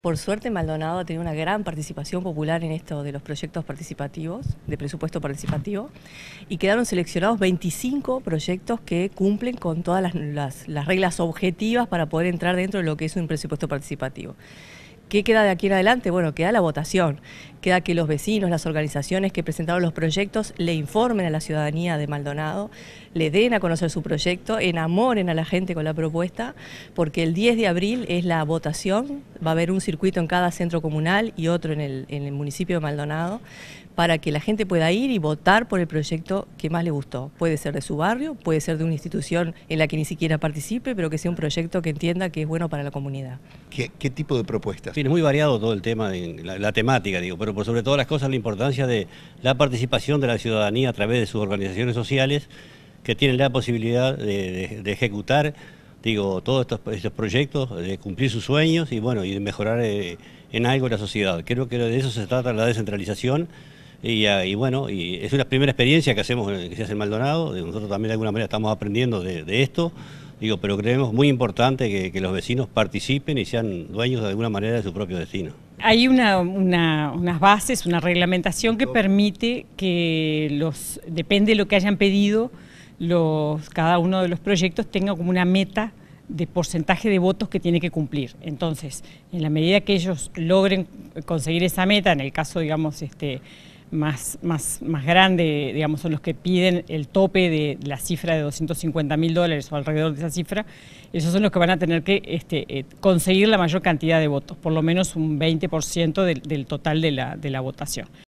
Por suerte, Maldonado ha tenido una gran participación popular en esto de los proyectos participativos, de presupuesto participativo, y quedaron seleccionados 25 proyectos que cumplen con todas las, reglas objetivas para poder entrar dentro de lo que es un presupuesto participativo. ¿Qué queda de aquí en adelante? Bueno, queda la votación, queda que los vecinos, las organizaciones que presentaron los proyectos le informen a la ciudadanía de Maldonado, le den a conocer su proyecto, enamoren a la gente con la propuesta, porque el 10 de abril es la votación va a haber un circuito en cada centro comunal y otro en el, municipio de Maldonado, para que la gente pueda ir y votar por el proyecto que más le gustó. Puede ser de su barrio, puede ser de una institución en la que ni siquiera participe, pero que sea un proyecto que entienda que es bueno para la comunidad. ¿Qué, tipo de propuestas? es muy variado todo el tema, la, la, temática, digo, pero por sobre todas las cosas la importancia de la participación de la ciudadanía a través de sus organizaciones sociales que tienen la posibilidad de ejecutar digo, todos estos, proyectos, de eh, cumplir sus sueños y bueno, y de mejorar eh, en algo la sociedad. Creo que de eso se trata la descentralización. Y, ah, bueno, y es una primera experiencia que hacemos eh, que se hace en Maldonado, nosotros también de alguna manera estamos aprendiendo de, esto, digo, pero creemos muy importante que, los vecinos participen y sean dueños de alguna manera de su propio destino. Hay unas bases, una reglamentación que permite que los, depende de lo que hayan pedido, cada uno de los proyectos tenga como una meta de porcentaje de votos que tiene que cumplir. Entonces, en la medida que ellos logren conseguir esa meta, en el caso, digamos, este, más, grande, digamos, son los que piden el tope de la cifra de 250 mil dólares o alrededor de esa cifra, esos son los que van a tener que este, eh, conseguir la mayor cantidad de votos, por lo menos un 20% del, del total de la, de la votación.